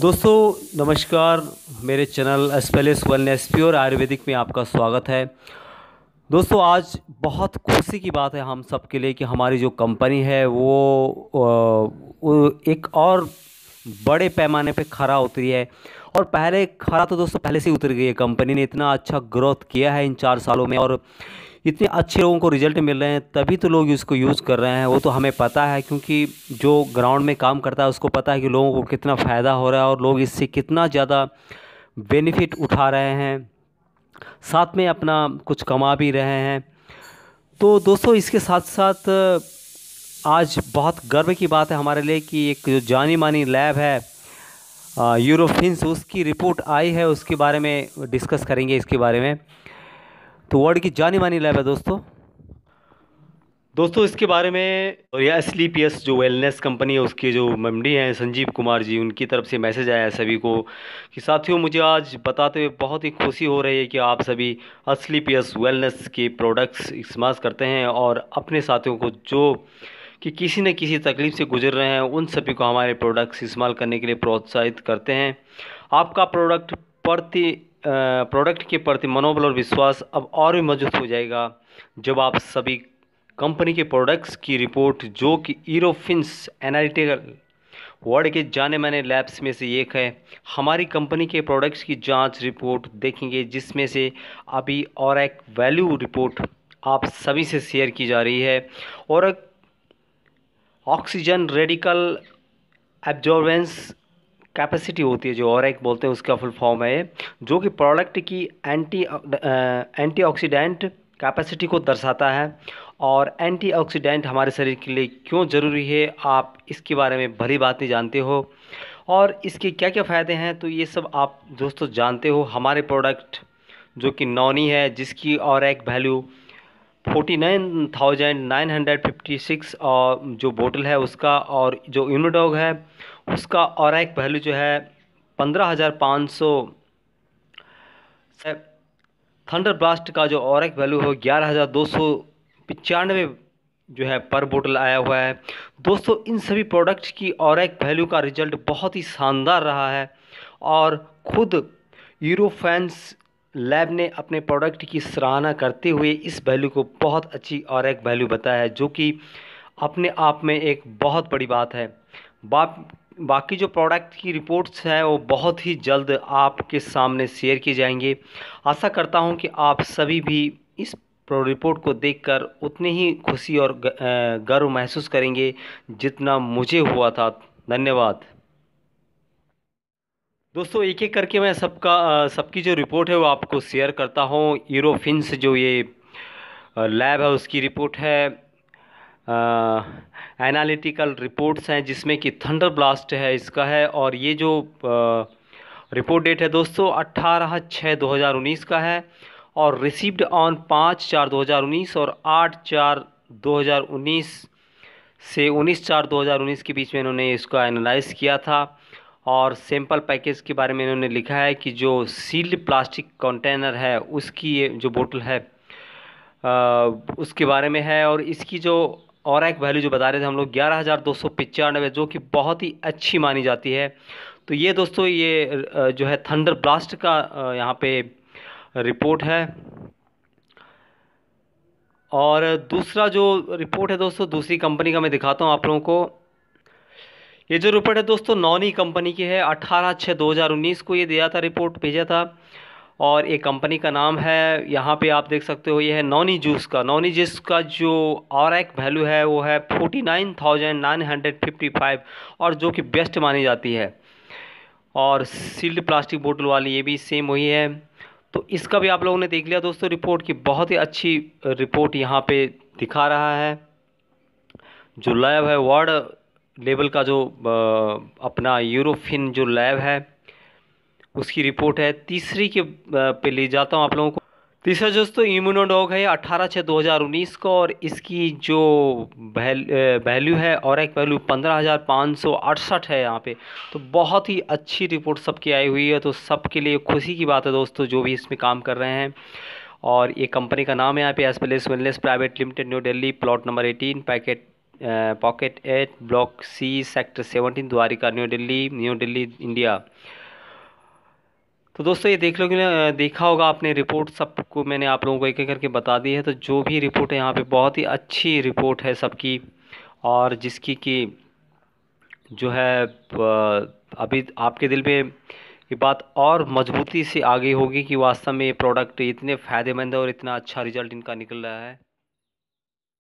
दोस्तों नमस्कार मेरे चैनल एस्पेलिस वेलनेस प्योर आयुर्वेदिक में आपका स्वागत है दोस्तों आज बहुत खुशी की बात है हम सब के लिए कि हमारी जो कंपनी है वो एक और बड़े पैमाने पे खरा उतरी है और पहले खरा तो दोस्तों पहले से ही उतर गई है कंपनी ने इतना अच्छा ग्रोथ किया है इन चार सालों में और इतने अच्छे लोगों को रिजल्ट मिल रहे हैं तभी तो लोग इसको यूज़ कर रहे हैं वो तो हमें पता है क्योंकि जो ग्राउंड में काम करता है उसको पता है कि लोगों को कितना फ़ायदा हो रहा है और लोग इससे कितना ज़्यादा बेनिफिट उठा रहे हैं साथ में अपना कुछ कमा भी रहे हैं तो दोस्तों इसके साथ साथ आज बहुत गर्व की बात है हमारे लिए कि एक जो जानी मानी लैब है यूरोफिन्स उसकी रिपोर्ट आई है उसके बारे में डिस्कस करेंगे इसके बारे में तो वर्ड की जानी मानी लैब है दोस्तों दोस्तों इसके बारे में और एस ली पी एस जो वेलनेस कंपनी है उसके जो एम डी हैं संजीव कुमार जी उनकी तरफ से मैसेज आया है सभी को कि साथियों मुझे आज बताते हुए बहुत ही खुशी हो रही है कि आप सभी असली पी एस वेलनेस के प्रोडक्ट्स इस्तेमाल करते हैं और अपने साथियों को जो कि किसी न किसी तकलीफ़ से गुजर रहे हैं उन सभी को हमारे प्रोडक्ट्स इस्तेमाल करने के लिए प्रोत्साहित करते हैं आपका प्रोडक्ट प्रति प्रोडक्ट के प्रति मनोबल और विश्वास अब और भी मजबूत हो जाएगा जब आप सभी कंपनी के प्रोडक्ट्स की रिपोर्ट जो कि यूरोफिन्स एनालिटिकल वर्ल्ड के जाने माने लैब्स में से एक है हमारी कंपनी के प्रोडक्ट्स की जांच रिपोर्ट देखेंगे जिसमें से अभी और एक वैल्यू रिपोर्ट आप सभी से शेयर की जा रही है और ऑक्सीजन रेडिकल एब्जॉर्बेंस कैपेसिटी होती है जो औरैक बोलते हैं उसका फुल फॉर्म है जो कि प्रोडक्ट की एंटी एंटीऑक्सीडेंट कैपेसिटी को दर्शाता है और एंटीऑक्सीडेंट हमारे शरीर के लिए क्यों ज़रूरी है आप इसके बारे में भली बात नहीं जानते हो और इसके क्या क्या फ़ायदे हैं तो ये सब आप दोस्तों जानते हो हमारे प्रोडक्ट जो कि नॉनी है जिसकी और एक value forty nine thousand nine hundred fifty six और जो बोटल है उसका और जो यूनोडॉग है उसका और एक पहलू जो है पंद्रह हज़ार पाँच सौ थंडर ब्लास्ट का जो और एक वैल्यू है ग्यारह हज़ार दो सौ पचानवे जो है पर बोटल आया हुआ है दोस्तों इन सभी प्रोडक्ट की और एक वैल्यू का रिजल्ट बहुत ही शानदार रहा है और खुद यूरो फैंस लैब ने अपने प्रोडक्ट की सराहना करते हुए इस वैल्यू को बहुत अच्छी और एक वैल्यू बताया है जो कि अपने आप में एक बहुत बड़ी बात है बा बाकी जो प्रोडक्ट की रिपोर्ट्स हैं वो बहुत ही जल्द आपके सामने शेयर किए जाएंगे आशा करता हूं कि आप सभी भी इस रिपोर्ट को देखकर उतनी ही खुशी और गर्व महसूस करेंगे जितना मुझे हुआ था धन्यवाद दोस्तों एक एक करके मैं सबका सबकी जो रिपोर्ट है वो आपको शेयर करता हूँ यूरोफिन्स जो ये लैब है उसकी रिपोर्ट है एनालिटिकल रिपोर्ट्स हैं जिसमें कि थंडर ब्लास्ट है इसका है और ये जो आ, रिपोर्ट डेट है दोस्तों अट्ठारह छः दो हज़ार उन्नीस का है और रिसीव्ड ऑन पाँच चार दो हज़ार उन्नीस और आठ चार दो हज़ार उन्नीस से उन्नीस चार दो हज़ार उन्नीस के बीच में इन्होंने इसको एनालाइज किया था और सैंपल पैकेज के बारे में इन्होंने लिखा है कि जो सील्ड प्लास्टिक कंटेनर है उसकी ये जो बोतल है आ, उसके बारे में है और इसकी जो और एक वैल्यू जो बता रहे थे हम लोग ग्यारह हज़ार दो सौ पचानवे जो कि बहुत ही अच्छी मानी जाती है तो ये दोस्तों ये जो है थंडर ब्लास्ट का यहाँ पे रिपोर्ट है और दूसरा जो रिपोर्ट है दोस्तों दूसरी कंपनी का मैं दिखाता हूँ आप लोगों को ये जो रिपोर्ट है दोस्तों नॉनी कंपनी की है अट्ठारह छः दो हज़ार उन्नीस को ये दिया था रिपोर्ट भेजा था और ये कंपनी का नाम है यहाँ पे आप देख सकते हो ये है नॉनी जूस का नॉनी जूस का जो आर एक वैल्यू है वो है forty nine thousand nine hundred fifty five और जो कि बेस्ट मानी जाती है और सील्ड प्लास्टिक बोतल वाली ये भी सेम वही है तो इसका भी आप लोगों ने देख लिया दोस्तों रिपोर्ट की बहुत ही अच्छी रिपोर्ट यहाँ पर दिखा रहा है जो लैब है वर्ड लेवल का जो अपना यूरोफिन जो लैब है उसकी रिपोर्ट है तीसरी के पे ले जाता हूँ आप लोगों को तीसरा दोस्तों इम्यूनोडॉग है अट्ठारह छः दो हज़ार उन्नीस का और इसकी जो वैल्यू है और एक वैल्यू पंद्रह हज़ार पाँच सौ अड़सठ है यहाँ पे तो बहुत ही अच्छी रिपोर्ट सबकी आई हुई है तो सबके लिए खुशी की बात है दोस्तों जो भी इसमें काम कर रहे हैं और ये कंपनी का नाम है यहाँ पे S wellness private limited new Delhi plot number eighteen packet pocket eight block C sector seventeen Dwarka new Delhi new Delhi India तो दोस्तों ये देख लो कि देखा होगा आपने रिपोर्ट सबको मैंने आप लोगों को एक एक करके बता दी है तो जो भी रिपोर्ट है यहाँ पे बहुत ही अच्छी रिपोर्ट है सबकी और जिसकी कि जो है अभी आपके दिल में ये बात और मजबूती से आगे होगी कि वास्तव में ये प्रोडक्ट इतने फ़ायदेमंद है और इतना अच्छा रिजल्ट इनका निकल रहा है